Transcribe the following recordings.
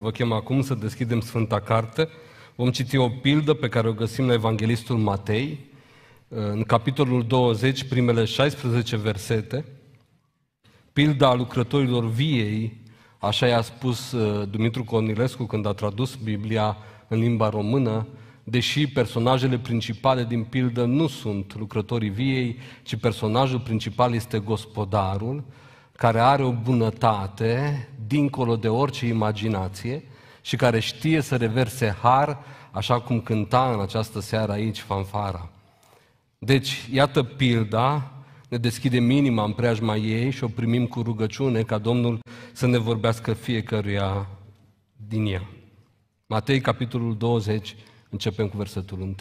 Vă chem acum să deschidem Sfânta Carte. Vom citi o pildă pe care o găsim la Evanghelistul Matei, în capitolul 20, primele 16 versete. Pilda a lucrătorilor viei, așa i-a spus uh, Dumitru Cornilescu când a tradus Biblia în limba română, deși personajele principale din pildă nu sunt lucrătorii viei, ci personajul principal este gospodarul, care are o bunătate dincolo de orice imaginație și care știe să reverse har, așa cum cânta în această seară aici fanfara. Deci, iată pilda, ne deschide minima în preajma ei și o primim cu rugăciune ca Domnul să ne vorbească fiecăruia din ea. Matei, capitolul 20, începem cu versetul 1.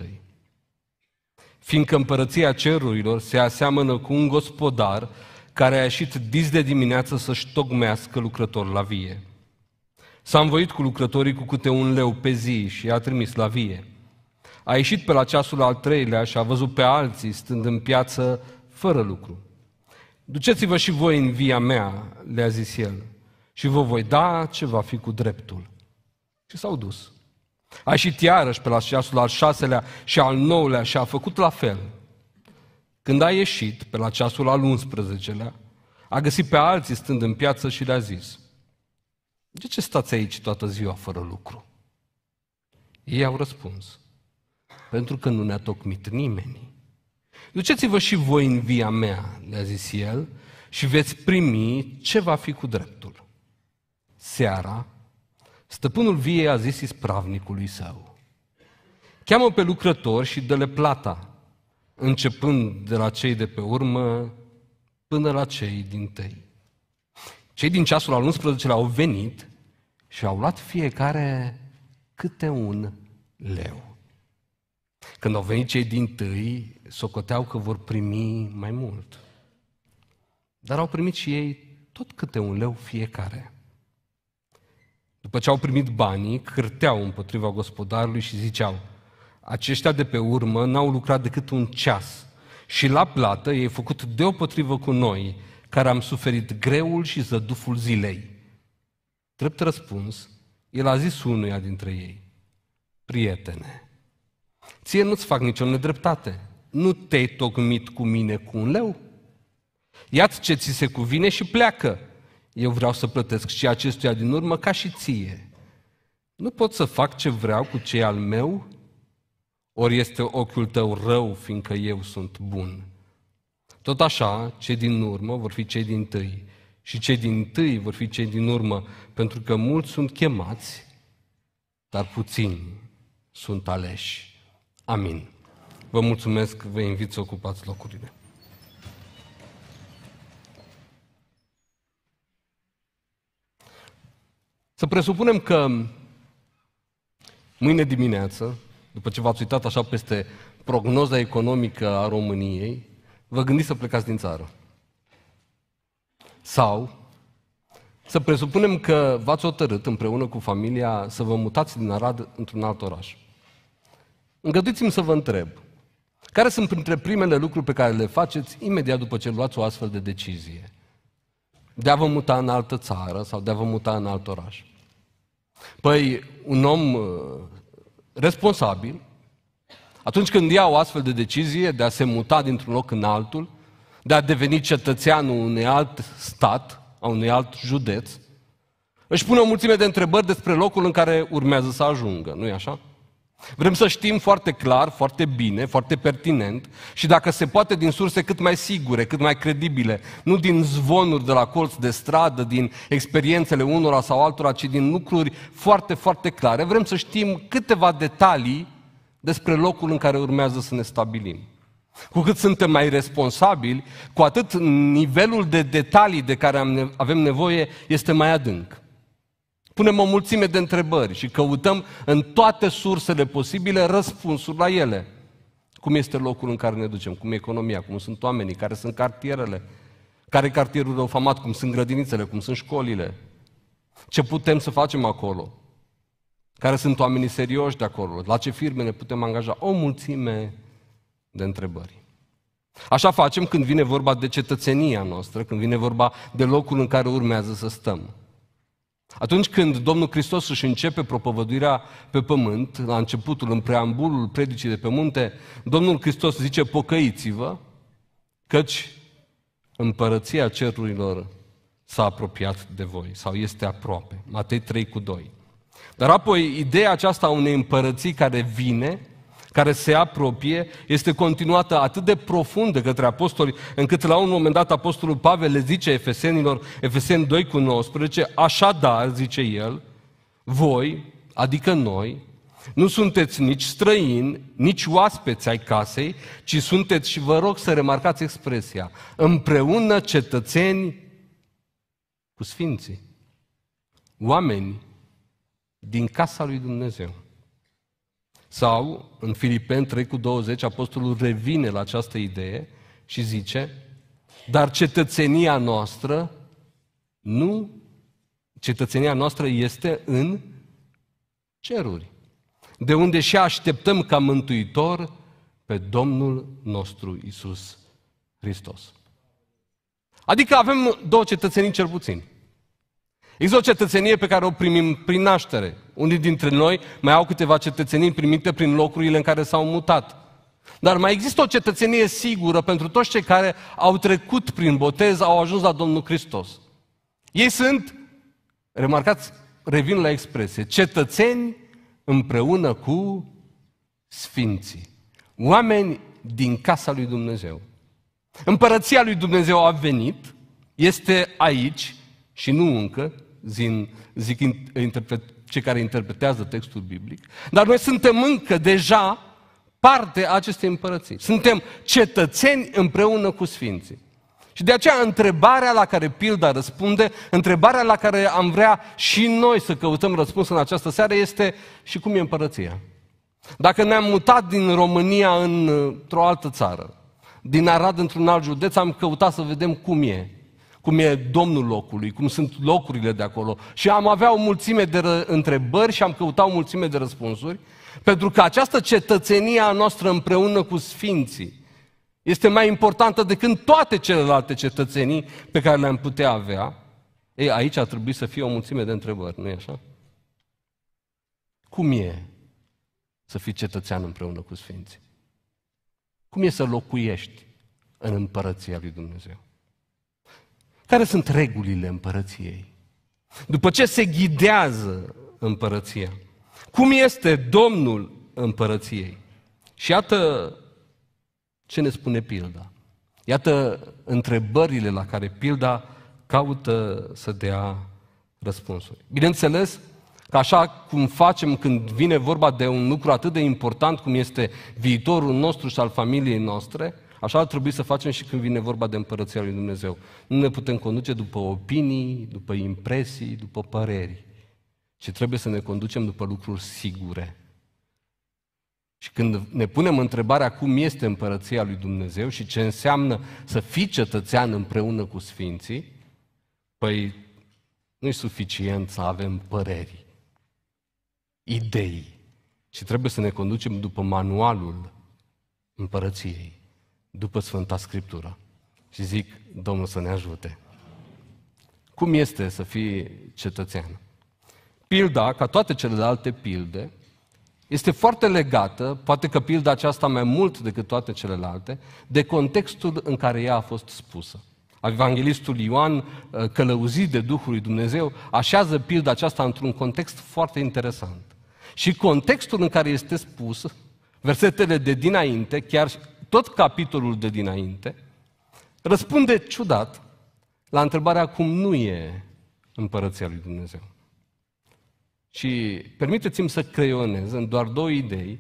Fiindcă împărăția cerurilor se aseamănă cu un gospodar care a ieșit dis de dimineață să-și tocmească lucrător la vie. S-a învoit cu lucrătorii cu câte un leu pe zi și i-a trimis la vie. A ieșit pe la ceasul al treilea și a văzut pe alții stând în piață fără lucru. Duceți-vă și voi în via mea, le-a zis el, și vă voi da ce va fi cu dreptul. Și s-au dus. A ieșit iarăși pe la ceasul al șaselea și al nouălea și a făcut la fel – când a ieșit, pe la ceasul al 11-lea, a găsit pe alții stând în piață și le-a zis, de ce stați aici toată ziua fără lucru? Ei au răspuns, pentru că nu ne-a tocmit nimeni. Duceți-vă și voi în via mea, le-a zis el, și veți primi ce va fi cu dreptul. Seara, stăpânul viei a zis ispravnicului său, cheamă pe lucrători și dă-le plata începând de la cei de pe urmă până la cei din tăi. Cei din ceasul al 11-lea au venit și au luat fiecare câte un leu. Când au venit cei din tâi, socoteau că vor primi mai mult. Dar au primit și ei tot câte un leu fiecare. După ce au primit banii, cârteau împotriva gospodarului și ziceau – aceștia de pe urmă n-au lucrat decât un ceas și la plată ei făcut deopotrivă cu noi, care am suferit greul și zăduful zilei. Drept răspuns, el a zis unuia dintre ei, prietene, ție nu-ți fac nicio nedreptate, nu te-ai tocmit cu mine cu un leu? Iați ce ți se cuvine și pleacă. Eu vreau să plătesc și acestuia din urmă ca și ție. Nu pot să fac ce vreau cu cei al meu, ori este ochiul tău rău, fiindcă eu sunt bun. Tot așa, cei din urmă vor fi cei din tâi și cei din tâi vor fi cei din urmă, pentru că mulți sunt chemați, dar puțini sunt aleși. Amin. Vă mulțumesc, vă invit să ocupați locurile. Să presupunem că mâine dimineață după ce v-ați uitat așa peste prognoza economică a României, vă gândiți să plecați din țară. Sau să presupunem că v-ați hotărât împreună cu familia să vă mutați din Arad într-un alt oraș. Îngăduiți-mi să vă întreb, care sunt printre primele lucruri pe care le faceți imediat după ce luați o astfel de decizie? De a vă muta în altă țară sau de a vă muta în alt oraș? Păi, un om responsabil, atunci când iau astfel de decizie de a se muta dintr-un loc în altul, de a deveni cetățeanul unui alt stat, a unui alt județ, își pune o mulțime de întrebări despre locul în care urmează să ajungă, nu-i așa? Vrem să știm foarte clar, foarte bine, foarte pertinent și dacă se poate din surse cât mai sigure, cât mai credibile, nu din zvonuri de la colț de stradă, din experiențele unora sau altora, ci din lucruri foarte, foarte clare. Vrem să știm câteva detalii despre locul în care urmează să ne stabilim. Cu cât suntem mai responsabili, cu atât nivelul de detalii de care avem nevoie este mai adânc punem o mulțime de întrebări și căutăm în toate sursele posibile răspunsuri la ele. Cum este locul în care ne ducem, cum e economia, cum sunt oamenii, care sunt cartierele, care e cartierul rău famat, cum sunt grădinițele, cum sunt școlile, ce putem să facem acolo, care sunt oamenii serioși de acolo, la ce firme ne putem angaja, o mulțime de întrebări. Așa facem când vine vorba de cetățenia noastră, când vine vorba de locul în care urmează să stăm. Atunci când Domnul Hristos își începe propovăduirea pe pământ, la începutul, în preambulul predicii de pe munte, Domnul Hristos zice, pocăiți-vă, căci împărăția cerurilor s-a apropiat de voi sau este aproape. Matei 3 cu 2. Dar apoi ideea aceasta a unei împărății care vine care se apropie, este continuată atât de profundă către apostoli, încât la un moment dat apostolul Pavel le zice efesenilor, Efeseni 2 cu 19, așadar, zice el, voi, adică noi, nu sunteți nici străini, nici oaspeți ai casei, ci sunteți, și vă rog să remarcați expresia, împreună cetățeni cu sfinții, oameni din casa lui Dumnezeu. Sau, în Filipen 3 cu 20, apostolul revine la această idee și zice, dar cetățenia noastră nu, cetățenia noastră este în ceruri, de unde și așteptăm ca mântuitor pe Domnul nostru Isus Hristos. Adică avem două cetățenii cel puțin. Există o cetățenie pe care o primim prin naștere. Unii dintre noi mai au câteva cetățenii primite prin locurile în care s-au mutat. Dar mai există o cetățenie sigură pentru toți cei care au trecut prin botez, au ajuns la Domnul Hristos. Ei sunt, remarcați, revin la expresie, cetățeni împreună cu sfinții. Oameni din casa lui Dumnezeu. Împărăția lui Dumnezeu a venit, este aici și nu încă, zic, zic interpret, cei care interpretează textul biblic, dar noi suntem încă deja parte a acestei împărății. Suntem cetățeni împreună cu Sfinții. Și de aceea întrebarea la care pilda răspunde, întrebarea la care am vrea și noi să căutăm răspuns în această seară este și cum e împărăția. Dacă ne-am mutat din România într-o altă țară, din Arad într-un alt județ, am căutat să vedem cum e cum e domnul locului, cum sunt locurile de acolo. Și am avea o mulțime de ră- întrebări și am căutat o mulțime de răspunsuri, pentru că această cetățenie a noastră împreună cu sfinții este mai importantă decât toate celelalte cetățenii pe care le-am putea avea. Ei, aici ar trebui să fie o mulțime de întrebări, nu-i așa? Cum e să fii cetățean împreună cu sfinții? Cum e să locuiești în împărăția lui Dumnezeu? Care sunt regulile împărăției? După ce se ghidează împărăția? Cum este Domnul împărăției? Și iată ce ne spune pilda. Iată întrebările la care pilda caută să dea răspunsuri. Bineînțeles că așa cum facem când vine vorba de un lucru atât de important cum este viitorul nostru și al familiei noastre, Așa ar trebui să facem și când vine vorba de împărăția lui Dumnezeu. Nu ne putem conduce după opinii, după impresii, după păreri, ci trebuie să ne conducem după lucruri sigure. Și când ne punem întrebarea cum este împărăția lui Dumnezeu și ce înseamnă să fii cetățean împreună cu sfinții, păi nu e suficient să avem păreri, idei, ci trebuie să ne conducem după manualul împărăției după Sfânta Scriptură. Și zic, Domnul să ne ajute. Cum este să fii cetățean? Pilda, ca toate celelalte pilde, este foarte legată, poate că pilda aceasta mai mult decât toate celelalte, de contextul în care ea a fost spusă. Evanghelistul Ioan, uh, călăuzit de Duhul lui Dumnezeu, așează pilda aceasta într-un context foarte interesant. Și contextul în care este spus, versetele de dinainte, chiar tot capitolul de dinainte, răspunde ciudat la întrebarea cum nu e împărăția lui Dumnezeu. Și permiteți-mi să creionez în doar două idei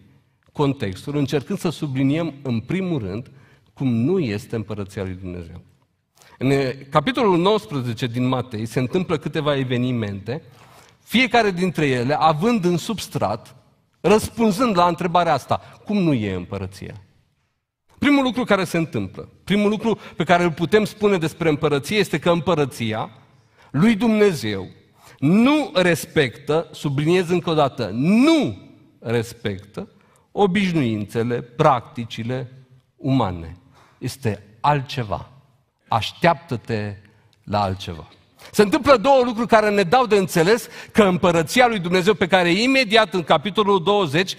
contextul, încercând să subliniem în primul rând cum nu este împărăția lui Dumnezeu. În capitolul 19 din Matei se întâmplă câteva evenimente, fiecare dintre ele având în substrat, răspunzând la întrebarea asta, cum nu e împărăția? Primul lucru care se întâmplă, primul lucru pe care îl putem spune despre împărăție este că împărăția lui Dumnezeu nu respectă, subliniez încă o dată, nu respectă obișnuințele, practicile umane. Este altceva. Așteaptă-te la altceva. Se întâmplă două lucruri care ne dau de înțeles că împărăția lui Dumnezeu, pe care imediat în capitolul 20,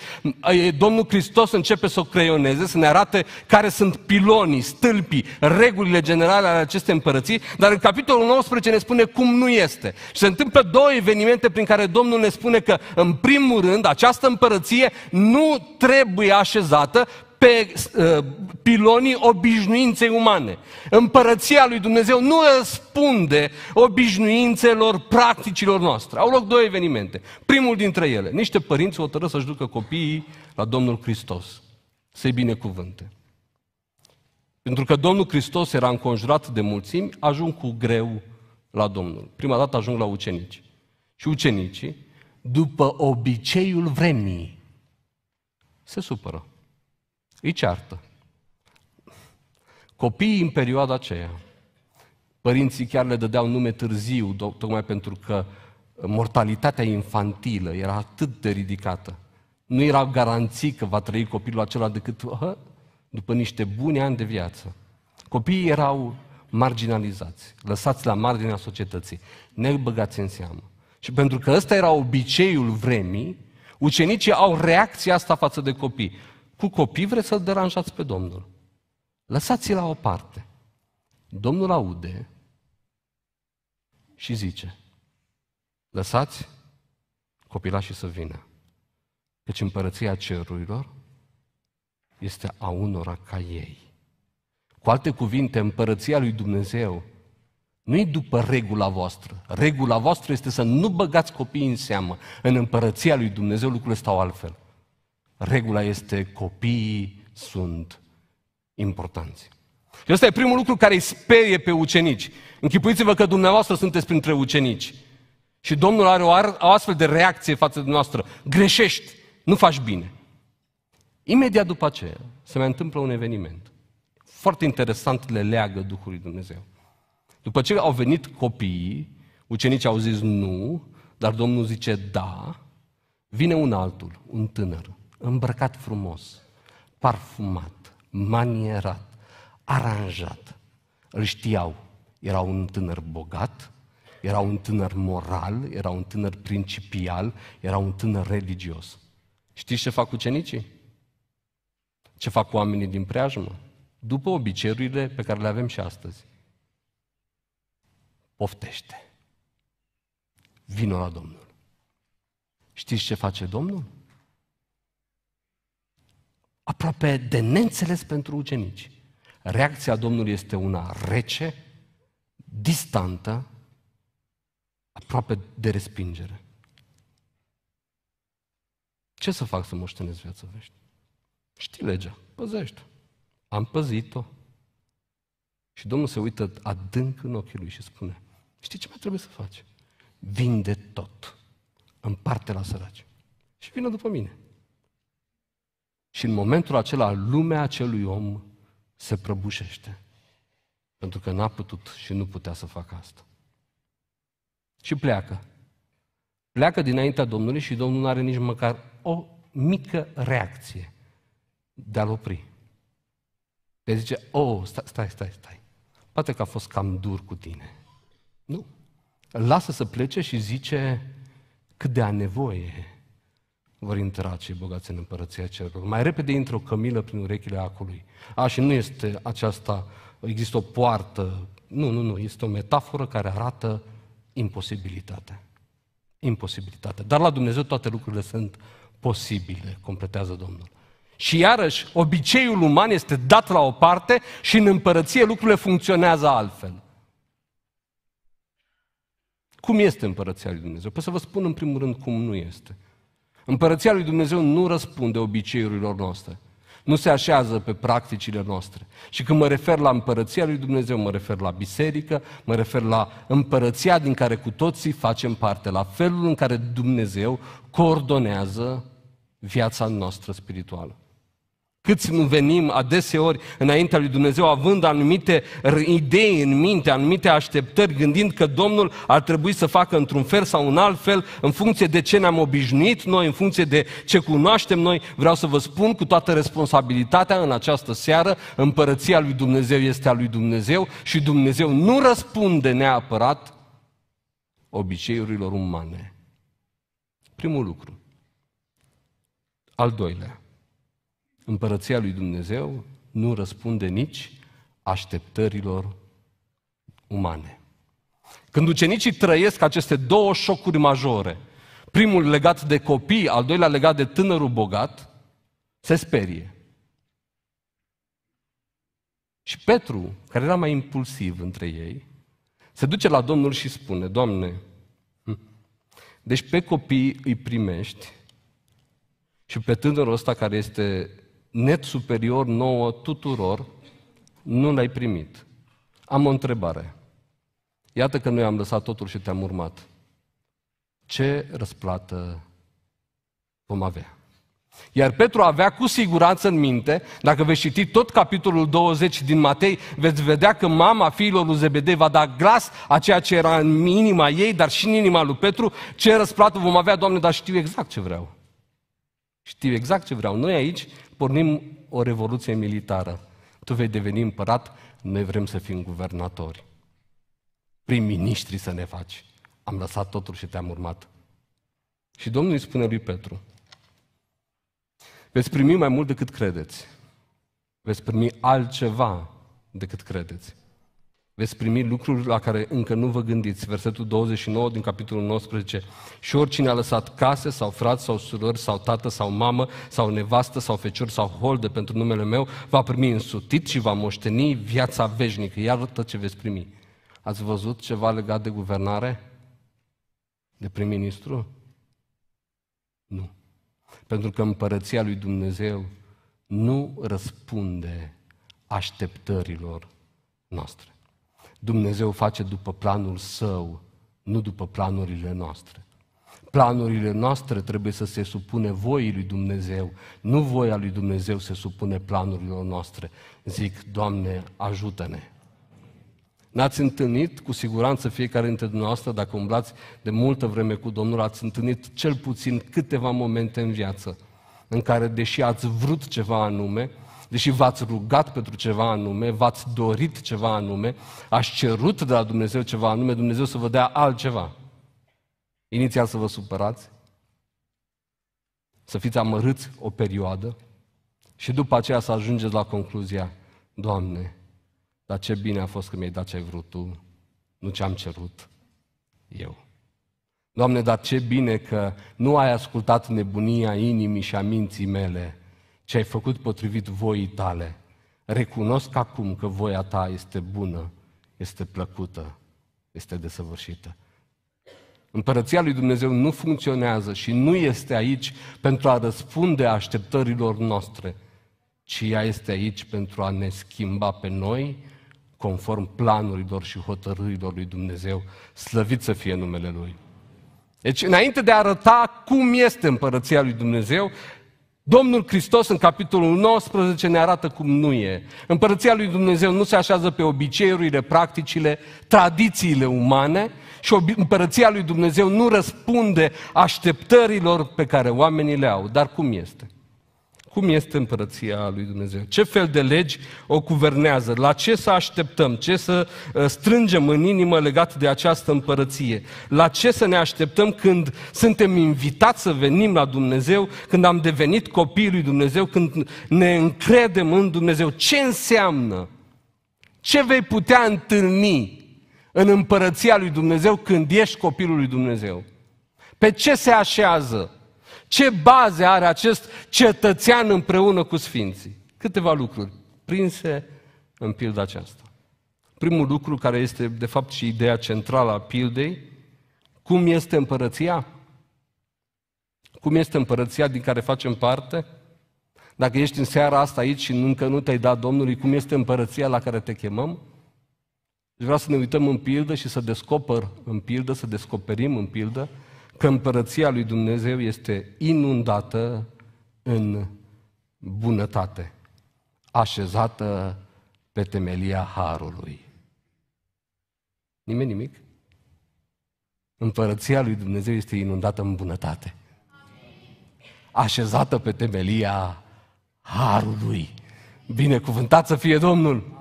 Domnul Hristos începe să o creioneze, să ne arate care sunt pilonii, stâlpii, regulile generale ale acestei împărății, dar în capitolul 19 ne spune cum nu este. Și se întâmplă două evenimente prin care Domnul ne spune că, în primul rând, această împărăție nu trebuie așezată pe uh, pilonii obișnuinței umane. Împărăția lui Dumnezeu nu răspunde obișnuințelor practicilor noastre. Au loc două evenimente. Primul dintre ele, niște părinți hotără să-și ducă copiii la Domnul Hristos. Să-i binecuvânte. Pentru că Domnul Hristos era înconjurat de mulțimi, ajung cu greu la Domnul. Prima dată ajung la ucenici. Și ucenicii, după obiceiul vremii, se supără. Îi ceartă. Copiii în perioada aceea, părinții chiar le dădeau nume târziu, tocmai pentru că mortalitatea infantilă era atât de ridicată. Nu era garanții că va trăi copilul acela decât hă, după niște buni ani de viață. Copiii erau marginalizați, lăsați la marginea societății, ne băgați în seamă. Și pentru că ăsta era obiceiul vremii, ucenicii au reacția asta față de copii cu copii vreți să-L deranjați pe Domnul. Lăsați-l la o parte. Domnul aude și zice, lăsați copilașii să vină, căci împărăția cerurilor este a unora ca ei. Cu alte cuvinte, împărăția lui Dumnezeu nu e după regula voastră. Regula voastră este să nu băgați copiii în seamă. În împărăția lui Dumnezeu lucrurile stau altfel. Regula este copiii sunt importanți. Și ăsta e primul lucru care îi sperie pe ucenici. Închipuiți-vă că dumneavoastră sunteți printre ucenici. Și Domnul are o, o astfel de reacție față de noastră. Greșești, nu faci bine. Imediat după aceea se mai întâmplă un eveniment. Foarte interesant le leagă Duhul lui Dumnezeu. După ce au venit copiii, ucenicii au zis nu, dar Domnul zice da, vine un altul, un tânăr, îmbrăcat frumos, parfumat, manierat, aranjat. Îl știau. Era un tânăr bogat, era un tânăr moral, era un tânăr principial, era un tânăr religios. Știți ce fac ucenicii? Ce fac oamenii din preajmă? După obiceiurile pe care le avem și astăzi. Poftește. Vino la Domnul. Știți ce face Domnul? aproape de neînțeles pentru ucenici. Reacția Domnului este una rece, distantă, aproape de respingere. Ce să fac să moștenesc viața vești? Știi legea, păzește. Am păzit-o. Și Domnul se uită adânc în ochii lui și spune, știi ce mai trebuie să faci? Vinde tot, împarte la săraci și vină după mine. Și în momentul acela, lumea acelui om se prăbușește. Pentru că n-a putut și nu putea să facă asta. Și pleacă. Pleacă dinaintea Domnului și Domnul nu are nici măcar o mică reacție de a-l opri. Le zice, oh, stai, stai, stai, stai. Poate că a fost cam dur cu tine. Nu. Îl lasă să plece și zice cât de a nevoie vor intra cei bogați în împărăția cerurilor. Mai repede intră o cămilă prin urechile acului. A, și nu este aceasta, există o poartă. Nu, nu, nu, este o metaforă care arată imposibilitatea. Imposibilitatea. Dar la Dumnezeu toate lucrurile sunt posibile, completează Domnul. Și iarăși, obiceiul uman este dat la o parte și în împărăție lucrurile funcționează altfel. Cum este împărăția lui Dumnezeu? Păi să vă spun în primul rând cum nu este. Împărăția lui Dumnezeu nu răspunde obiceiurilor noastre. Nu se așează pe practicile noastre. Și când mă refer la împărăția lui Dumnezeu, mă refer la biserică, mă refer la împărăția din care cu toții facem parte, la felul în care Dumnezeu coordonează viața noastră spirituală. Câți nu venim adeseori înaintea lui Dumnezeu având anumite idei în minte, anumite așteptări, gândind că Domnul ar trebui să facă într-un fel sau un alt fel, în funcție de ce ne-am obișnuit noi, în funcție de ce cunoaștem noi. Vreau să vă spun cu toată responsabilitatea în această seară, împărăția lui Dumnezeu este a lui Dumnezeu și Dumnezeu nu răspunde neapărat obiceiurilor umane. Primul lucru. Al doilea Împărăția lui Dumnezeu nu răspunde nici așteptărilor umane. Când ucenicii trăiesc aceste două șocuri majore, primul legat de copii, al doilea legat de tânărul bogat, se sperie. Și Petru, care era mai impulsiv între ei, se duce la Domnul și spune, Doamne, hm, deci pe copii îi primești și pe tânărul ăsta care este net superior nouă tuturor, nu l-ai primit. Am o întrebare. Iată că noi am lăsat totul și te-am urmat. Ce răsplată vom avea? Iar Petru avea cu siguranță în minte, dacă veți citi tot capitolul 20 din Matei, veți vedea că mama fiilor lui Zebedei va da glas a ceea ce era în inima ei, dar și în inima lui Petru, ce răsplată vom avea, Doamne, dar știu exact ce vreau. Știu exact ce vreau. Noi aici pornim o revoluție militară. Tu vei deveni împărat, noi vrem să fim guvernatori. Prin ministri să ne faci. Am lăsat totul și te-am urmat. Și Domnul îi spune lui Petru, veți primi mai mult decât credeți. Veți primi altceva decât credeți. Veți primi lucruri la care încă nu vă gândiți. Versetul 29 din capitolul 19. Și oricine a lăsat case sau frați sau surori sau tată sau mamă sau nevastă sau feciori sau holde pentru numele meu va primi însutit și va moșteni viața veșnică. Iar tot ce veți primi. Ați văzut ceva legat de guvernare? De prim-ministru? Nu. Pentru că împărăția lui Dumnezeu nu răspunde așteptărilor noastre. Dumnezeu face după planul său, nu după planurile noastre. Planurile noastre trebuie să se supune voii lui Dumnezeu, nu voia lui Dumnezeu se supune planurilor noastre. Zic, Doamne, ajută-ne! N-ați întâlnit, cu siguranță fiecare dintre dumneavoastră, dacă umblați de multă vreme cu Domnul, ați întâlnit cel puțin câteva momente în viață în care, deși ați vrut ceva anume, deși v-ați rugat pentru ceva anume, v-ați dorit ceva anume, ați cerut de la Dumnezeu ceva anume, Dumnezeu să vă dea altceva. Inițial să vă supărați, să fiți amărâți o perioadă și după aceea să ajungeți la concluzia, Doamne, dar ce bine a fost că mi-ai dat ce ai vrut Tu, nu ce am cerut eu. Doamne, dar ce bine că nu ai ascultat nebunia inimii și a minții mele, ce ai făcut potrivit voii tale. Recunosc acum că voia ta este bună, este plăcută, este desăvârșită. Împărăția lui Dumnezeu nu funcționează și nu este aici pentru a răspunde așteptărilor noastre, ci ea este aici pentru a ne schimba pe noi conform planurilor și hotărârilor lui Dumnezeu. Slăvit să fie numele Lui! Deci, înainte de a arăta cum este împărăția lui Dumnezeu, Domnul Hristos în capitolul 19 ne arată cum nu e. Împărăția lui Dumnezeu nu se așează pe obiceiurile, practicile, tradițiile umane și împărăția lui Dumnezeu nu răspunde așteptărilor pe care oamenii le au. Dar cum este? Cum este împărăția lui Dumnezeu? Ce fel de legi o guvernează? La ce să așteptăm? Ce să uh, strângem în inimă legat de această împărăție? La ce să ne așteptăm când suntem invitați să venim la Dumnezeu, când am devenit copiii lui Dumnezeu, când ne încredem în Dumnezeu? Ce înseamnă? Ce vei putea întâlni în împărăția lui Dumnezeu când ești copilul lui Dumnezeu? Pe ce se așează? Ce baze are acest cetățean împreună cu Sfinții? Câteva lucruri prinse în pilda aceasta. Primul lucru care este de fapt și ideea centrală a pildei, cum este împărăția? Cum este împărăția din care facem parte? Dacă ești în seara asta aici și încă nu te-ai dat Domnului, cum este împărăția la care te chemăm? vreau să ne uităm în pildă și să descoper în pildă, să descoperim în pildă că împărăția lui Dumnezeu este inundată în bunătate, așezată pe temelia harului. Nimeni nimic? Împărăția lui Dumnezeu este inundată în bunătate. Așezată pe temelia harului. Binecuvântat să fie Domnul!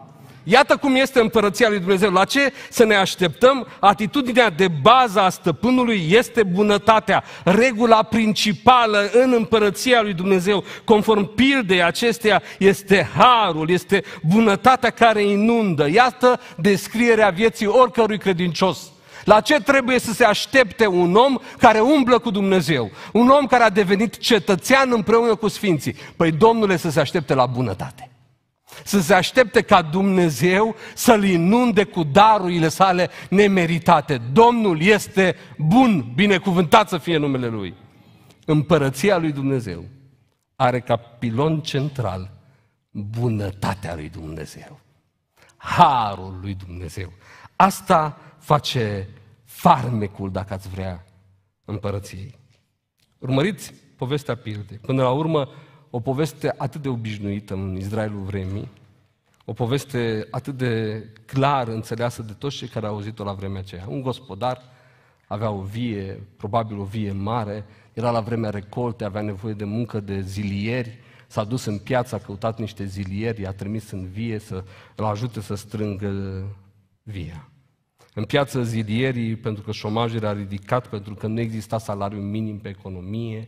Iată cum este împărăția lui Dumnezeu. La ce să ne așteptăm? Atitudinea de bază a stăpânului este bunătatea. Regula principală în împărăția lui Dumnezeu, conform pildei acesteia, este harul, este bunătatea care inundă. Iată descrierea vieții oricărui credincios. La ce trebuie să se aștepte un om care umblă cu Dumnezeu? Un om care a devenit cetățean împreună cu Sfinții? Păi Domnule să se aștepte la bunătate să se aștepte ca Dumnezeu să-l inunde cu darurile sale nemeritate. Domnul este bun, binecuvântat să fie numele Lui. Împărăția lui Dumnezeu are ca pilon central bunătatea lui Dumnezeu, harul lui Dumnezeu. Asta face farmecul, dacă ați vrea, împărăției. Urmăriți povestea pildei. Până la urmă, o poveste atât de obișnuită în Israelul vremii, o poveste atât de clar înțeleasă de toți cei care au auzit-o la vremea aceea. Un gospodar avea o vie, probabil o vie mare, era la vremea recolte, avea nevoie de muncă de zilieri, s-a dus în piață, a căutat niște zilieri, i-a trimis în vie să îl ajute să strângă via. În piață zilierii, pentru că șomajul era ridicat, pentru că nu exista salariu minim pe economie,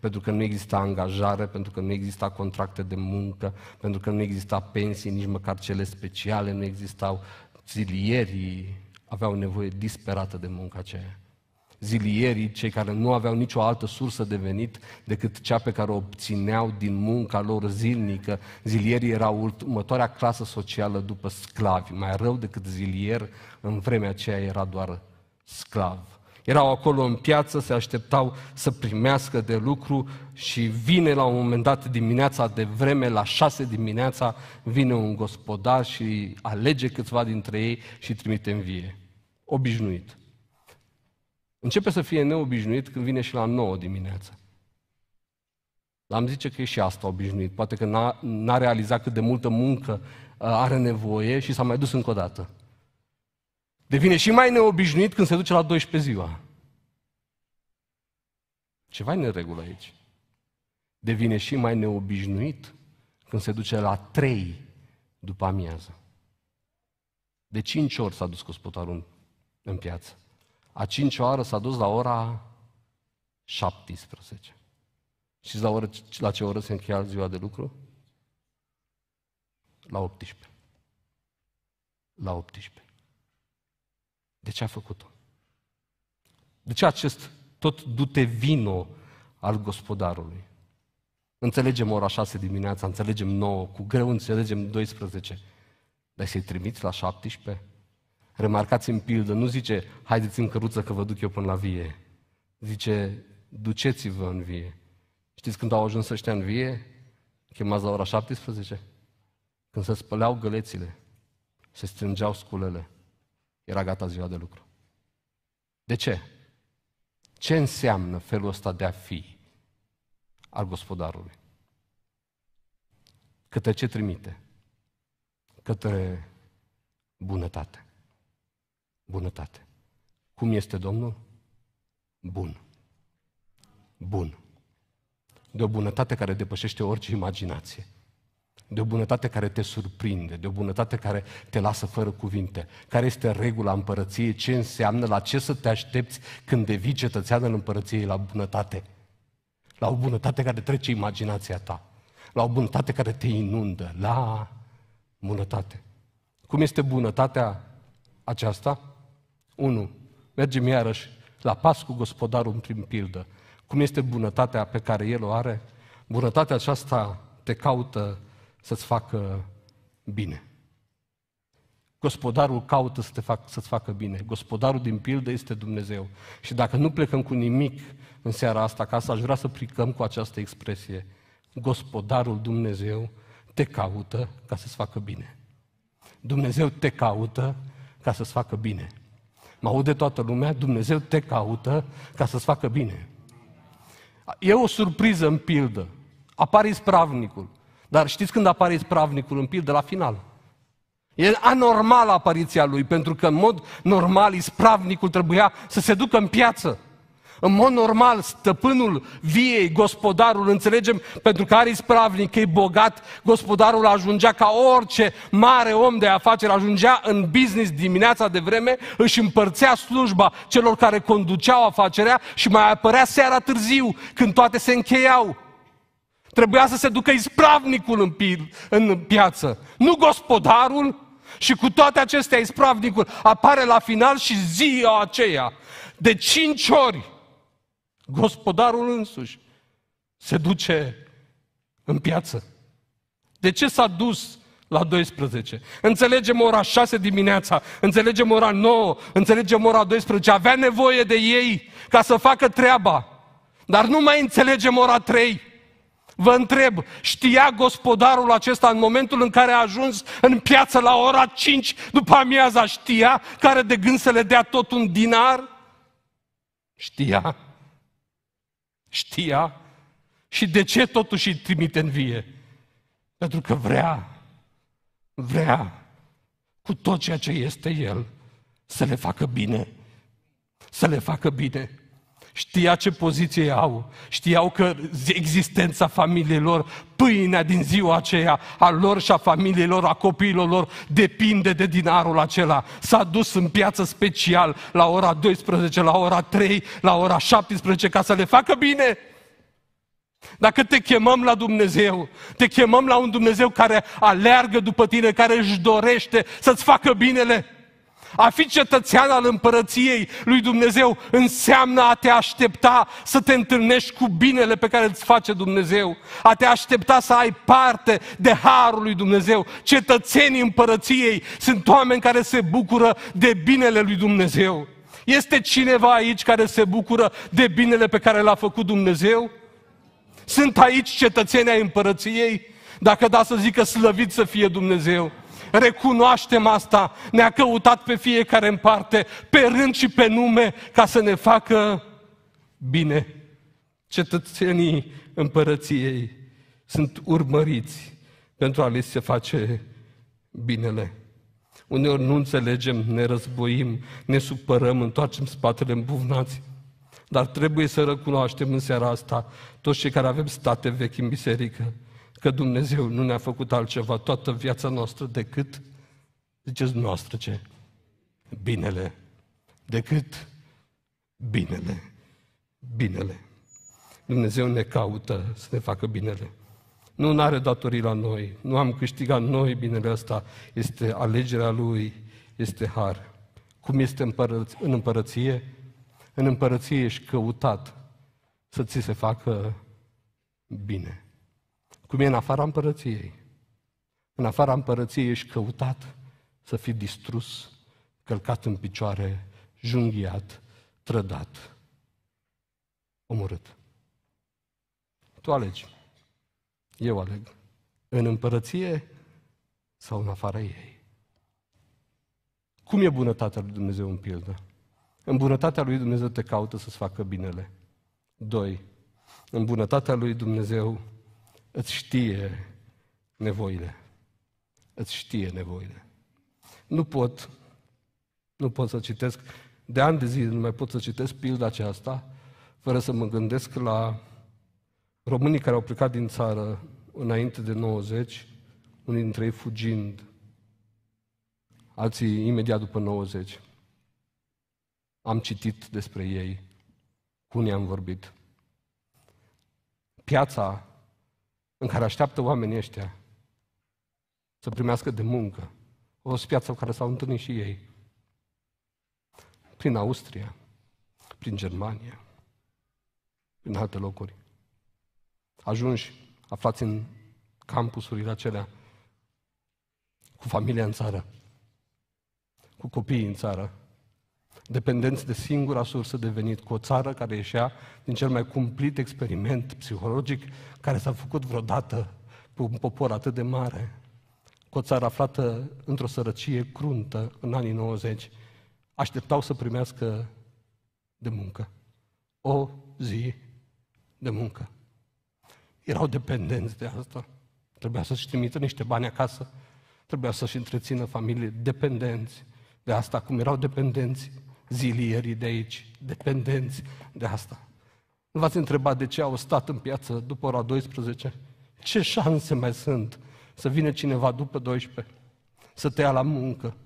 pentru că nu exista angajare, pentru că nu exista contracte de muncă, pentru că nu exista pensii, nici măcar cele speciale, nu existau zilierii, aveau nevoie disperată de munca aceea. Zilierii, cei care nu aveau nicio altă sursă de venit decât cea pe care o obțineau din munca lor zilnică, zilierii erau următoarea clasă socială după sclavi. Mai rău decât zilier, în vremea aceea era doar sclav. Erau acolo în piață, se așteptau să primească de lucru și vine la un moment dat dimineața de vreme, la șase dimineața, vine un gospodar și alege câțiva dintre ei și trimite în vie. Obișnuit. Începe să fie neobișnuit când vine și la nouă dimineața. L-am zice că e și asta obișnuit. Poate că n-a, n-a realizat cât de multă muncă uh, are nevoie și s-a mai dus încă o dată. Devine și mai neobișnuit când se duce la 12 ziua. Ceva e neregulă aici. Devine și mai neobișnuit când se duce la 3 după amiază. De 5 ori s-a dus gospodarul în piață. A 5 oară s-a dus la ora 17. Și la, oră, la ce oră se încheia ziua de lucru? La 18. La 18. De ce a făcut-o? De ce acest tot dute vino al gospodarului? Înțelegem ora 6 dimineața, înțelegem 9, cu greu înțelegem 12. Dar să-i trimiți la 17? Remarcați în pildă, nu zice, haideți în căruță că vă duc eu până la vie. Zice, duceți-vă în vie. Știți când au ajuns ăștia în vie? Chemați la ora 17? Când se spăleau gălețile, se strângeau sculele, era gata ziua de lucru. De ce? Ce înseamnă felul ăsta de a fi al gospodarului? Către ce trimite? Către bunătate. Bunătate. Cum este Domnul? Bun. Bun. De o bunătate care depășește orice imaginație de o bunătate care te surprinde, de o bunătate care te lasă fără cuvinte. Care este regula împărăției? Ce înseamnă? La ce să te aștepți când devii cetățean în împărăției? La bunătate. La o bunătate care trece imaginația ta. La o bunătate care te inundă. La bunătate. Cum este bunătatea aceasta? 1. Mergem iarăși la pas cu gospodarul prin pildă. Cum este bunătatea pe care el o are? Bunătatea aceasta te caută să-ți facă bine. Gospodarul caută să te fac, să-ți facă bine. Gospodarul din pildă este Dumnezeu. Și dacă nu plecăm cu nimic în seara asta acasă, aș vrea să plecăm cu această expresie. Gospodarul Dumnezeu te caută ca să-ți facă bine. Dumnezeu te caută ca să-ți facă bine. Mă aude toată lumea, Dumnezeu te caută ca să-ți facă bine. E o surpriză în pildă. Apare ispravnicul. Dar știți când apare ispravnicul în pildă? La final. E anormal apariția lui, pentru că în mod normal ispravnicul trebuia să se ducă în piață. În mod normal, stăpânul viei, gospodarul, înțelegem, pentru că are ispravnic, că e bogat, gospodarul ajungea ca orice mare om de afaceri, ajungea în business dimineața de vreme, își împărțea slujba celor care conduceau afacerea și mai apărea seara târziu, când toate se încheiau. Trebuia să se ducă ispravnicul în, pi- în piață, nu gospodarul. Și cu toate acestea, ispravnicul apare la final și ziua aceea, de cinci ori, gospodarul însuși se duce în piață. De ce s-a dus la 12. Înțelegem ora 6 dimineața, înțelegem ora 9, înțelegem ora 12. Avea nevoie de ei ca să facă treaba. Dar nu mai înțelegem ora 3. Vă întreb, știa gospodarul acesta în momentul în care a ajuns în piață la ora 5 după amiaza, știa care de gând să le dea tot un dinar? Știa. Știa. Și de ce totuși îi trimite în vie? Pentru că vrea, vrea cu tot ceea ce este el să le facă bine. Să le facă bine. Știa ce poziție au, știau că existența familiei lor, pâinea din ziua aceea, a lor și a familiei lor, a copiilor lor, depinde de dinarul acela. S-a dus în piață special la ora 12, la ora 3, la ora 17 ca să le facă bine. Dacă te chemăm la Dumnezeu, te chemăm la un Dumnezeu care aleargă după tine, care își dorește să-ți facă binele, a fi cetățean al împărăției lui Dumnezeu înseamnă a te aștepta să te întâlnești cu binele pe care îți face Dumnezeu, a te aștepta să ai parte de harul lui Dumnezeu. Cetățenii împărăției sunt oameni care se bucură de binele lui Dumnezeu. Este cineva aici care se bucură de binele pe care l-a făcut Dumnezeu? Sunt aici cetățenii ai împărăției? Dacă da, să zică slăvit să fie Dumnezeu recunoaștem asta, ne-a căutat pe fiecare în parte, pe rând și pe nume, ca să ne facă bine. Cetățenii împărăției sunt urmăriți pentru a li se face binele. Uneori nu înțelegem, ne războim, ne supărăm, întoarcem spatele îmbuvnați. Dar trebuie să recunoaștem în seara asta toți cei care avem state vechi în biserică, că Dumnezeu nu ne-a făcut altceva toată viața noastră decât, ziceți noastră ce? Binele. Decât binele. Binele. Dumnezeu ne caută să ne facă binele. Nu, nu are datorii la noi. Nu am câștigat noi binele ăsta. Este alegerea Lui, este har. Cum este împărăț- în împărăție? În împărăție ești căutat să ți se facă bine. Cum e în afara împărăției. În afara împărăției ești căutat să fii distrus, călcat în picioare, junghiat, trădat, omorât. Tu alegi. Eu aleg. În împărăție sau în afara ei. Cum e bunătatea lui Dumnezeu în pildă? În bunătatea lui Dumnezeu te caută să-ți facă binele. Doi. În bunătatea lui Dumnezeu îți știe nevoile. Îți știe nevoile. Nu pot, nu pot să citesc, de ani de zile nu mai pot să citesc pilda aceasta fără să mă gândesc la românii care au plecat din țară înainte de 90, unii dintre ei fugind, alții imediat după 90. Am citit despre ei, cu unii am vorbit. Piața în care așteaptă oamenii ăștia să primească de muncă o spiață care s-au întâlnit și ei. Prin Austria, prin Germania, prin alte locuri. Ajungi, aflați în campusurile acelea, cu familia în țară, cu copiii în țară, dependenți de singura sursă de venit, cu o țară care ieșea din cel mai cumplit experiment psihologic care s-a făcut vreodată cu un popor atât de mare, cu o țară aflată într-o sărăcie cruntă în anii 90, așteptau să primească de muncă. O zi de muncă. Erau dependenți de asta. Trebuia să-și trimită niște bani acasă, trebuia să-și întrețină familie dependenți de asta, cum erau dependenți zilierii de aici, dependenți de asta. Nu v-ați întrebat de ce au stat în piață după ora 12? Ce șanse mai sunt să vină cineva după 12? Să te ia la muncă?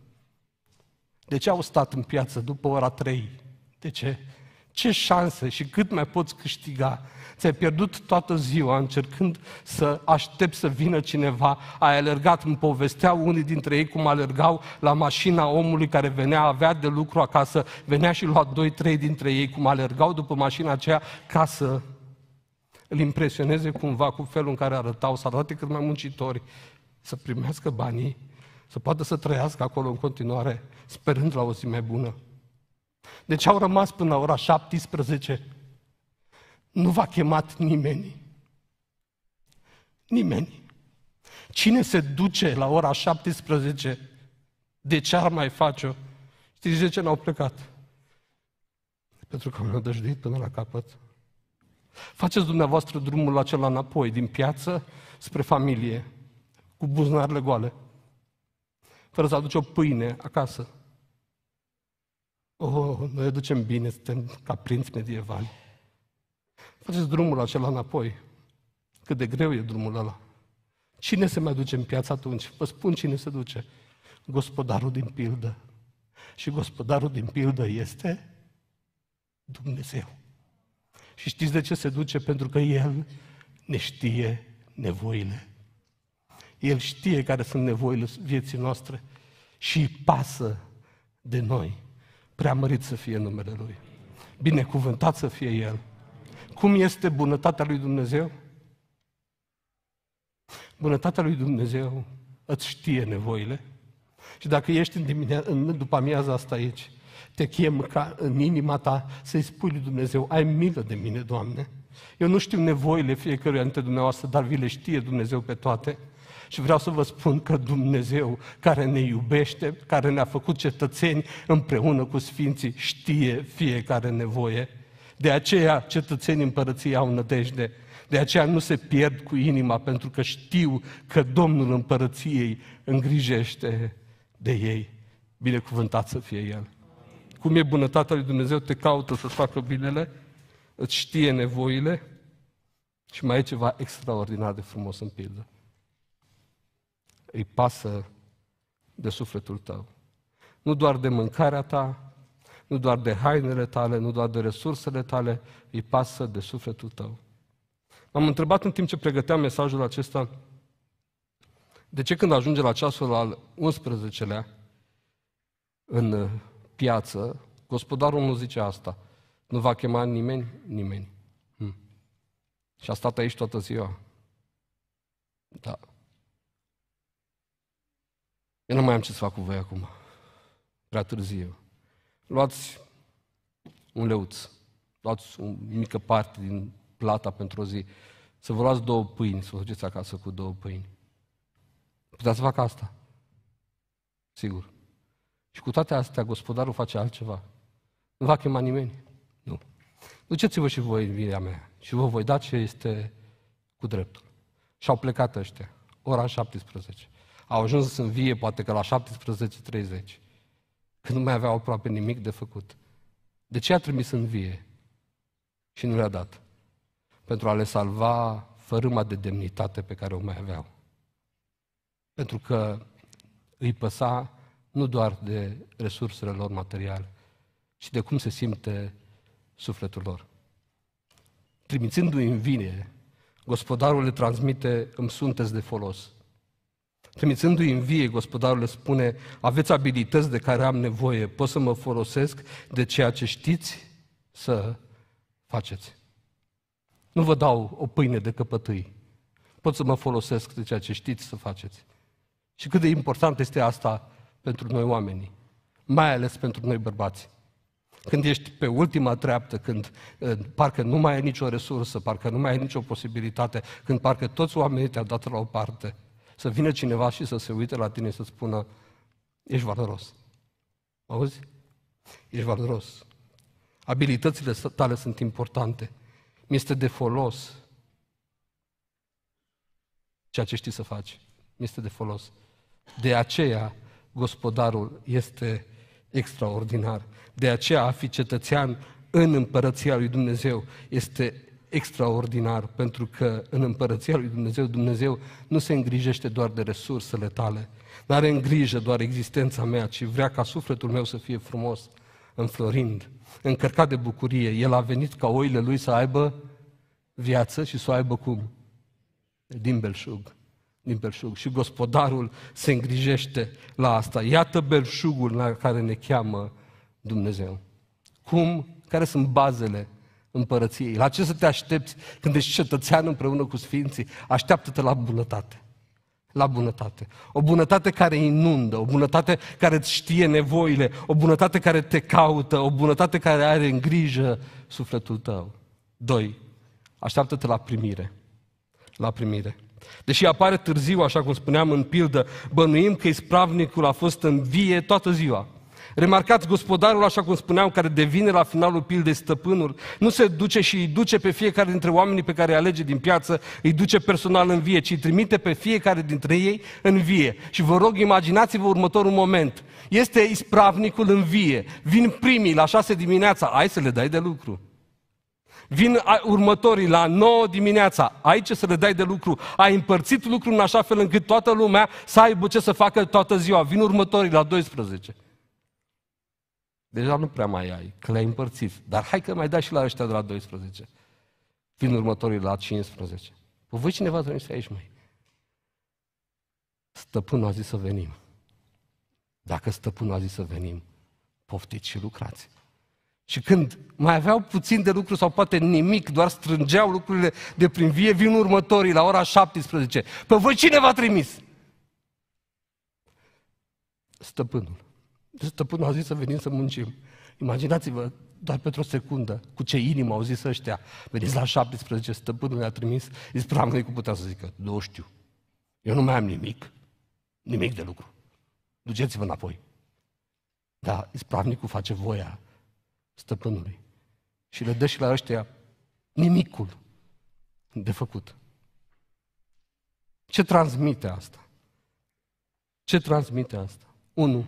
De ce au stat în piață după ora 3? De ce? Ce șanse și cât mai poți câștiga? Ți-ai pierdut toată ziua încercând să aștepți să vină cineva. Ai alergat, îmi povesteau unii dintre ei cum alergau la mașina omului care venea, avea de lucru acasă, venea și lua doi-trei dintre ei, cum alergau după mașina aceea ca să îl impresioneze cumva cu felul în care arătau, să arate cât mai muncitori, să primească banii, să poată să trăiască acolo în continuare, sperând la o zi mai bună. Deci au rămas până la ora 17. Nu v-a chemat nimeni. Nimeni. Cine se duce la ora 17? De ce ar mai face-o? Știți de ce n-au plecat? Pentru că mi-au dăjduit până la capăt. Faceți dumneavoastră drumul acela înapoi, din piață spre familie, cu buzunarele goale, fără să aduce o pâine acasă. Oh, noi ducem bine, suntem ca prinți medievali. Faceți drumul acela înapoi. Cât de greu e drumul ăla. Cine se mai duce în piață atunci? Vă spun cine se duce. Gospodarul din pildă. Și gospodarul din pildă este Dumnezeu. Și știți de ce se duce? Pentru că El ne știe nevoile. El știe care sunt nevoile vieții noastre și pasă de noi. Preamărit să fie numele Lui. Binecuvântat să fie El. Cum este bunătatea Lui Dumnezeu? Bunătatea Lui Dumnezeu îți știe nevoile. Și dacă ești în, dimine- în după amiaza asta aici, te chem ca în inima ta să-i spui lui Dumnezeu, ai milă de mine, Doamne. Eu nu știu nevoile fiecăruia dintre dumneavoastră, dar vi le știe Dumnezeu pe toate. Și vreau să vă spun că Dumnezeu care ne iubește, care ne-a făcut cetățeni împreună cu Sfinții, știe fiecare nevoie. De aceea cetățenii împărăției au nădejde. De aceea nu se pierd cu inima, pentru că știu că Domnul împărăției îngrijește de ei. Binecuvântat să fie El. Cum e bunătatea lui Dumnezeu, te caută să-ți facă binele, îți știe nevoile și mai e ceva extraordinar de frumos în pildă îi pasă de sufletul tău. Nu doar de mâncarea ta, nu doar de hainele tale, nu doar de resursele tale, îi pasă de sufletul tău. M-am întrebat în timp ce pregăteam mesajul acesta, de ce când ajunge la ceasul al 11-lea în uh, piață, gospodarul nu zice asta, nu va chema nimeni? Nimeni. Hmm. Și a stat aici toată ziua. Da. Eu nu mai am ce să fac cu voi acum. Prea târziu. Luați un leuț. Luați o mică parte din plata pentru o zi. Să vă luați două pâini, să vă duceți acasă cu două pâini. Puteți să fac asta. Sigur. Și cu toate astea, gospodarul face altceva. Nu va chema nimeni. Nu. Duceți-vă și voi în virea mea și vă voi da ce este cu dreptul. Și au plecat ăștia, ora 17 au ajuns să vie, poate că la 17.30, când nu mai aveau aproape nimic de făcut. De ce a trimis în vie? Și nu le-a dat. Pentru a le salva fărâma de demnitate pe care o mai aveau. Pentru că îi păsa nu doar de resursele lor materiale, ci de cum se simte sufletul lor. Trimițându-i în vine, gospodarul le transmite, îmi sunteți de folos. Trimițându-i în vie, gospodarul le spune, aveți abilități de care am nevoie, pot să mă folosesc de ceea ce știți să faceți. Nu vă dau o pâine de căpătâi, pot să mă folosesc de ceea ce știți să faceți. Și cât de important este asta pentru noi oamenii, mai ales pentru noi bărbați. Când ești pe ultima treaptă, când uh, parcă nu mai ai nicio resursă, parcă nu mai ai nicio posibilitate, când parcă toți oamenii te-au dat la o parte, să vină cineva și să se uite la tine și să spună, ești valoros. Auzi? Ești valoros. Abilitățile tale sunt importante. Mi este de folos ceea ce știi să faci. Mi este de folos. De aceea, gospodarul este extraordinar. De aceea, a fi cetățean în împărăția lui Dumnezeu este extraordinar, pentru că în împărăția lui Dumnezeu, Dumnezeu nu se îngrijește doar de resursele tale, nu are îngrijă doar existența mea, ci vrea ca sufletul meu să fie frumos, înflorind, încărcat de bucurie. El a venit ca oile lui să aibă viață și să o aibă cum? Din belșug. Din belșug. Și gospodarul se îngrijește la asta. Iată belșugul la care ne cheamă Dumnezeu. Cum? Care sunt bazele împărăției. La ce să te aștepți când ești cetățean împreună cu sfinții? Așteaptă-te la bunătate. La bunătate. O bunătate care inundă, o bunătate care îți știe nevoile, o bunătate care te caută, o bunătate care are în grijă sufletul tău. Doi, Așteaptă-te la primire. La primire. Deși apare târziu, așa cum spuneam în pildă, bănuim că ispravnicul a fost în vie toată ziua. Remarcați gospodarul, așa cum spuneam, care devine la finalul pildei stăpânul, nu se duce și îi duce pe fiecare dintre oamenii pe care îi alege din piață, îi duce personal în vie, ci îi trimite pe fiecare dintre ei în vie. Și vă rog, imaginați-vă următorul moment. Este ispravnicul în vie. Vin primii la șase dimineața, ai să le dai de lucru. Vin următorii la 9 dimineața, ai ce să le dai de lucru, ai împărțit lucrul în așa fel încât toată lumea să aibă ce să facă toată ziua. Vin următorii la 12. Deja nu prea mai ai, că le-ai împărțit. Dar hai că mai dai și la ăștia de la 12. Fiind următorii la 15. Vă păi voi cineva să aici, mai. Stăpânul a zis să venim. Dacă stăpânul a zis să venim, poftiți și lucrați. Și când mai aveau puțin de lucru sau poate nimic, doar strângeau lucrurile de prin vie, vin următorii la ora 17. Pe păi voi cine v-a trimis? Stăpânul. Stăpânul a zis să venim să muncim. Imaginați-vă, doar pentru o secundă, cu ce inimă au zis ăștia. Veniți la 17, stăpânul ne a trimis, ispravnicul putea să zică, nu știu, eu nu mai am nimic, nimic de lucru. Duceți-vă înapoi. Da, ispravnicul face voia stăpânului și le dă și la ăștia nimicul de făcut. Ce transmite asta? Ce transmite asta? Unu,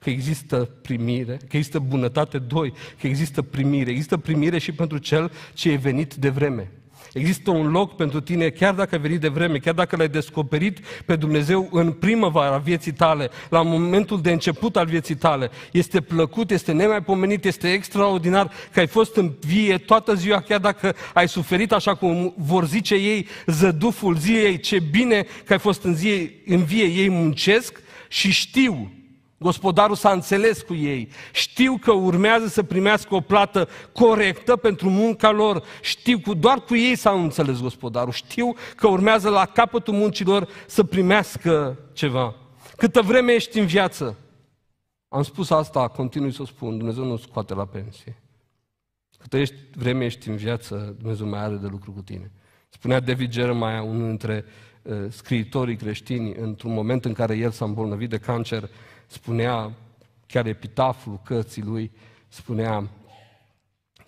că există primire, că există bunătate, doi, că există primire. Există primire și pentru cel ce e venit de vreme. Există un loc pentru tine, chiar dacă ai venit de vreme, chiar dacă l-ai descoperit pe Dumnezeu în primăvara vieții tale, la momentul de început al vieții tale. Este plăcut, este nemaipomenit, este extraordinar că ai fost în vie toată ziua, chiar dacă ai suferit, așa cum vor zice ei, zăduful zilei, ce bine că ai fost în, zi, în vie, ei muncesc și știu Gospodarul s-a înțeles cu ei. Știu că urmează să primească o plată corectă pentru munca lor. Știu că doar cu ei s-a înțeles gospodarul. Știu că urmează la capătul muncilor să primească ceva. Câtă vreme ești în viață. Am spus asta, continui să o spun, Dumnezeu nu scoate la pensie. Câtă ești, vreme ești în viață, Dumnezeu mai are de lucru cu tine. Spunea David Jeremiah, unul dintre uh, scriitorii creștini, într-un moment în care el s-a îmbolnăvit de cancer, spunea chiar epitaful cărții lui, spunea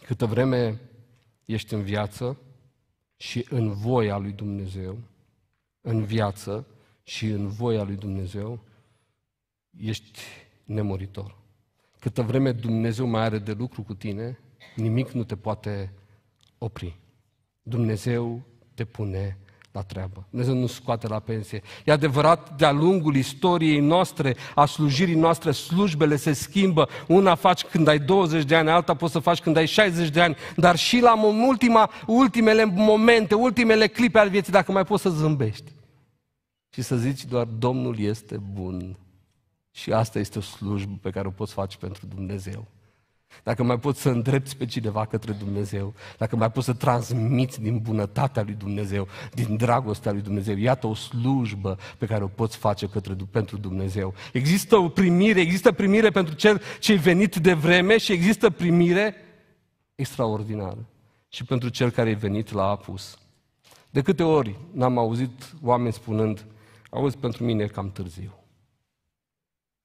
câtă vreme ești în viață și în voia lui Dumnezeu, în viață și în voia lui Dumnezeu, ești nemuritor. Câtă vreme Dumnezeu mai are de lucru cu tine, nimic nu te poate opri. Dumnezeu te pune la treabă. Dumnezeu nu scoate la pensie. E adevărat, de-a lungul istoriei noastre, a slujirii noastre, slujbele se schimbă. Una faci când ai 20 de ani, alta poți să faci când ai 60 de ani, dar și la ultima, ultimele momente, ultimele clipe al vieții, dacă mai poți să zâmbești. Și să zici doar, Domnul este bun. Și asta este o slujbă pe care o poți face pentru Dumnezeu dacă mai poți să îndrepți pe cineva către Dumnezeu, dacă mai poți să transmiți din bunătatea lui Dumnezeu, din dragostea lui Dumnezeu, iată o slujbă pe care o poți face către, pentru Dumnezeu. Există o primire, există primire pentru cel ce-i venit de vreme și există primire extraordinară și pentru cel care i venit la apus. De câte ori n-am auzit oameni spunând, auzi, pentru mine e cam târziu.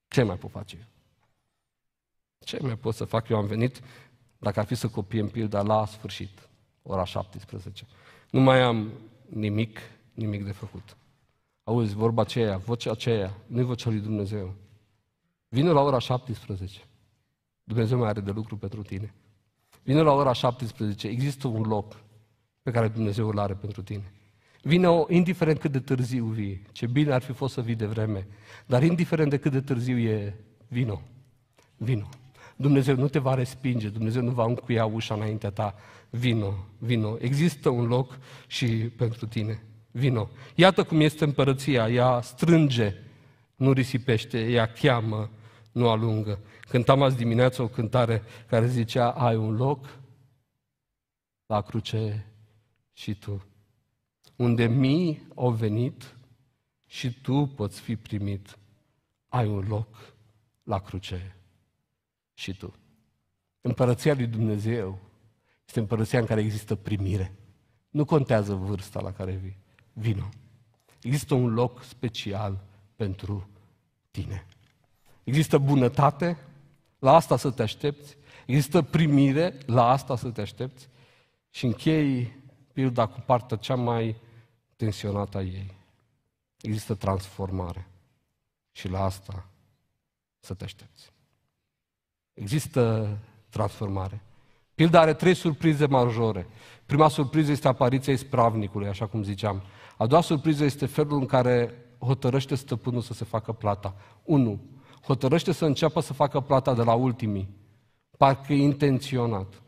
Ce mai pot face eu? Ce mai pot să fac? Eu am venit, dacă ar fi să copiem pilda, la sfârșit, ora 17. Nu mai am nimic, nimic de făcut. Auzi, vorba aceea, vocea aceea, nu vocea lui Dumnezeu. Vine la ora 17. Dumnezeu mai are de lucru pentru tine. Vine la ora 17, există un loc pe care Dumnezeu îl are pentru tine. Vine o, indiferent cât de târziu vii, ce bine ar fi fost să vii de vreme, dar indiferent de cât de târziu e, vino. Vino. Dumnezeu nu te va respinge, Dumnezeu nu va încuia ușa înaintea ta. Vino, vino. Există un loc și pentru tine. Vino. Iată cum este împărăția. Ea strânge, nu risipește. Ea cheamă, nu alungă. Cântam azi dimineață o cântare care zicea, ai un loc la cruce și tu. Unde mii au venit și tu poți fi primit. Ai un loc la cruce și tu. Împărăția lui Dumnezeu este împărăția în care există primire. Nu contează vârsta la care vii. Vino. Există un loc special pentru tine. Există bunătate, la asta să te aștepți. Există primire, la asta să te aștepți. Și închei pilda cu partea cea mai tensionată a ei. Există transformare. Și la asta să te aștepți. Există transformare. Pilda are trei surprize majore. Prima surpriză este apariția ispravnicului, așa cum ziceam. A doua surpriză este felul în care hotărăște stăpânul să se facă plata. Unu, Hotărăște să înceapă să facă plata de la ultimii, parcă intenționat.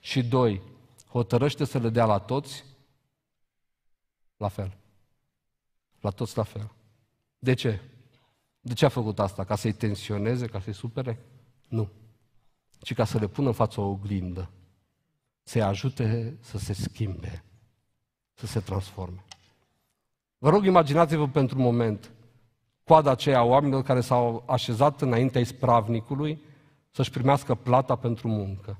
Și doi, Hotărăște să le dea la toți la fel. La toți la fel. De ce? De ce a făcut asta? Ca să-i tensioneze, ca să-i supere? Nu. Ci ca să le pună în față o oglindă. Să-i ajute să se schimbe, să se transforme. Vă rog, imaginați-vă pentru un moment coada aceea oamenilor care s-au așezat înaintea ispravnicului să-și primească plata pentru muncă.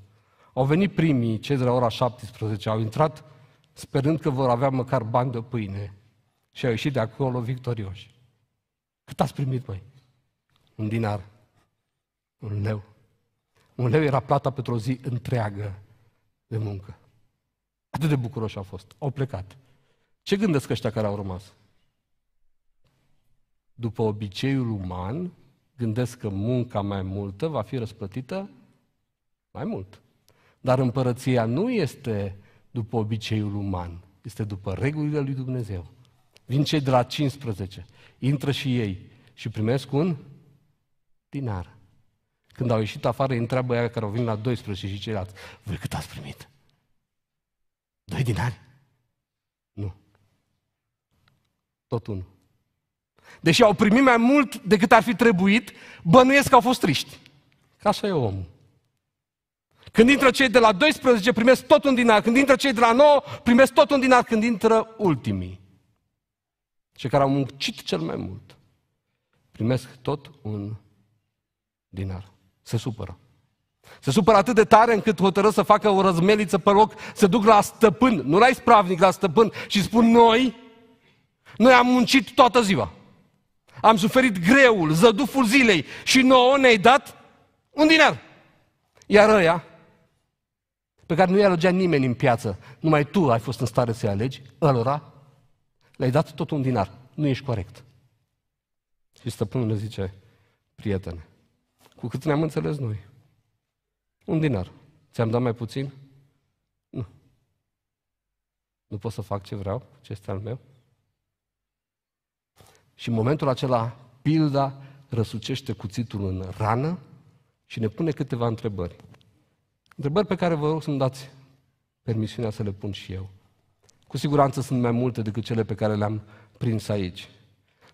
Au venit primii, cei de la ora 17, au intrat sperând că vor avea măcar bani de pâine și au ieșit de acolo victorioși. Cât ați primit, voi? Un dinar. Un leu. Un leu era plata pentru o zi întreagă de muncă. Atât de bucuroși au fost. Au plecat. Ce gândesc ăștia care au rămas? După obiceiul uman, gândesc că munca mai multă va fi răsplătită mai mult. Dar împărăția nu este după obiceiul uman, este după regulile lui Dumnezeu. Vin cei de la 15, intră și ei și primesc un dinar. Când au ieșit afară, îi întreabă ea care au venit la 12 și ceilalți, voi cât ați primit? Doi dinari? Nu. Tot unul. Deși au primit mai mult decât ar fi trebuit, bănuiesc că au fost triști. Ca așa e omul. Când intră cei de la 12, primesc tot un dinar. Când intră cei de la 9, primesc tot un dinar. Când intră ultimii, cei care au muncit cel mai mult, primesc tot un dinar se supără. Se supără atât de tare încât hotără să facă o răzmeliță pe loc, se duc la stăpân, nu la ispravnic, la stăpân și spun noi, noi am muncit toată ziua. Am suferit greul, zăduful zilei și nouă ne-ai dat un dinar. Iar ăia, pe care nu i-a alăgea nimeni în piață, numai tu ai fost în stare să-i alegi, ălora, le-ai dat tot un dinar. Nu ești corect. Și stăpânul le zice, prietene, cu cât ne-am înțeles noi. Un dinar. Ți-am dat mai puțin? Nu. Nu pot să fac ce vreau, ce este al meu? Și în momentul acela, pilda răsucește cuțitul în rană și ne pune câteva întrebări. Întrebări pe care vă rog să-mi dați permisiunea să le pun și eu. Cu siguranță sunt mai multe decât cele pe care le-am prins aici.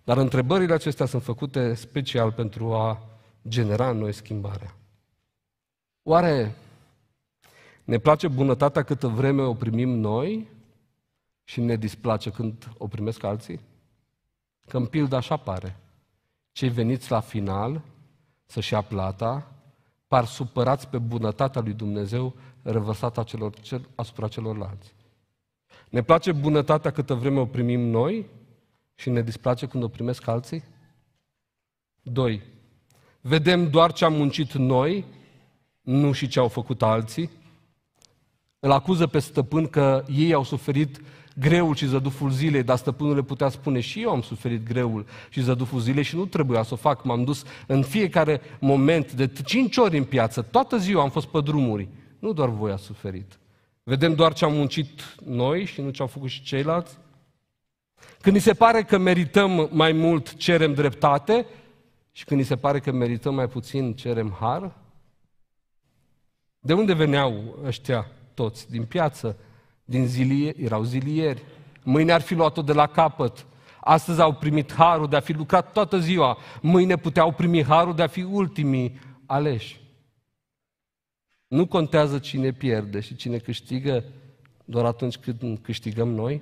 Dar întrebările acestea sunt făcute special pentru a genera în noi schimbarea. Oare ne place bunătatea câtă vreme o primim noi și ne displace când o primesc alții? Că în pildă așa pare. Cei veniți la final să-și ia plata, par supărați pe bunătatea lui Dumnezeu revărsată celor, cel, asupra celorlalți. Ne place bunătatea câtă vreme o primim noi și ne displace când o primesc alții? 2. Vedem doar ce am muncit noi, nu și ce au făcut alții. Îl acuză pe stăpân că ei au suferit greul și zăduful zilei, dar stăpânul le putea spune și eu am suferit greul și zăduful zilei și nu trebuia să o fac. M-am dus în fiecare moment, de cinci ori în piață, toată ziua am fost pe drumuri. Nu doar voi a suferit. Vedem doar ce am muncit noi și nu ce au făcut și ceilalți. Când ni se pare că merităm mai mult, cerem dreptate și când ni se pare că merităm mai puțin, cerem har? De unde veneau ăștia toți? Din piață, din zilie, erau zilieri. Mâine ar fi luat-o de la capăt. Astăzi au primit harul de a fi lucrat toată ziua. Mâine puteau primi harul de a fi ultimii aleși. Nu contează cine pierde și cine câștigă doar atunci când câștigăm noi?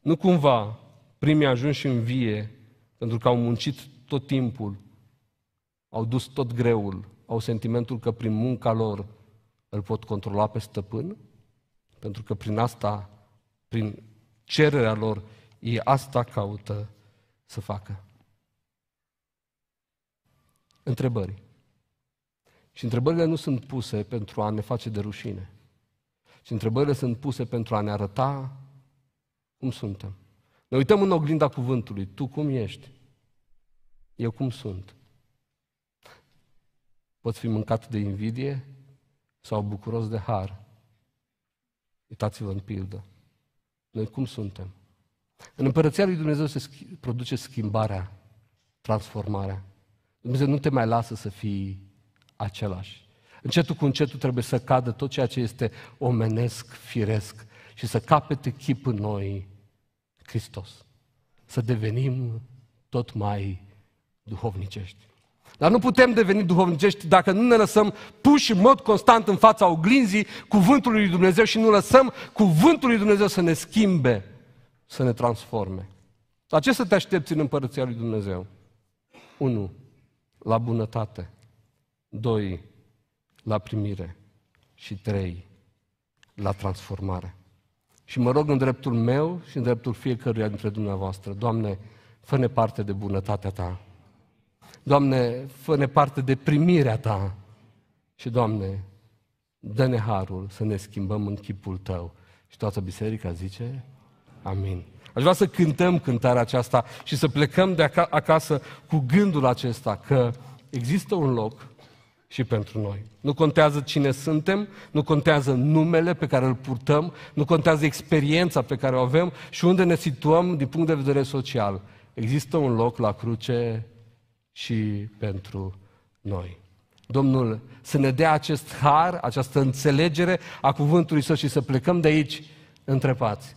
Nu cumva primii ajunși în vie pentru că au muncit tot timpul, au dus tot greul, au sentimentul că prin munca lor îl pot controla pe stăpân, pentru că prin asta, prin cererea lor, e asta caută să facă. Întrebări. Și întrebările nu sunt puse pentru a ne face de rușine. Și întrebările sunt puse pentru a ne arăta cum suntem. Ne uităm în oglinda cuvântului. Tu cum ești? Eu cum sunt? Poți fi mâncat de invidie sau bucuros de har? Uitați-vă în pildă. Noi cum suntem? În Împărăția lui Dumnezeu se produce schimbarea, transformarea. Dumnezeu nu te mai lasă să fii același. Încetul cu încetul trebuie să cadă tot ceea ce este omenesc, firesc și să capete în noi Hristos. Să devenim tot mai duhovnicești. Dar nu putem deveni duhovnicești dacă nu ne lăsăm puși în mod constant în fața oglinzii cuvântului lui Dumnezeu și nu lăsăm cuvântul lui Dumnezeu să ne schimbe, să ne transforme. La ce să te aștepți în împărăția lui Dumnezeu? 1. La bunătate. 2. La primire. Și 3. La transformare. Și mă rog în dreptul meu și în dreptul fiecăruia dintre dumneavoastră, Doamne, fă-ne parte de bunătatea Ta. Doamne, fă-ne parte de primirea Ta. Și, Doamne, dă-ne harul să ne schimbăm în chipul Tău. Și toată biserica zice, amin. Aș vrea să cântăm cântarea aceasta și să plecăm de acasă cu gândul acesta că există un loc și pentru noi. Nu contează cine suntem, nu contează numele pe care îl purtăm, nu contează experiența pe care o avem și unde ne situăm din punct de vedere social. Există un loc la cruce și pentru noi. Domnul să ne dea acest har, această înțelegere a cuvântului Său și să plecăm de aici întrebați,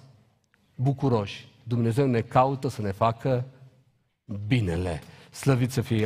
bucuroși. Dumnezeu ne caută să ne facă binele. Slăvit să fie El.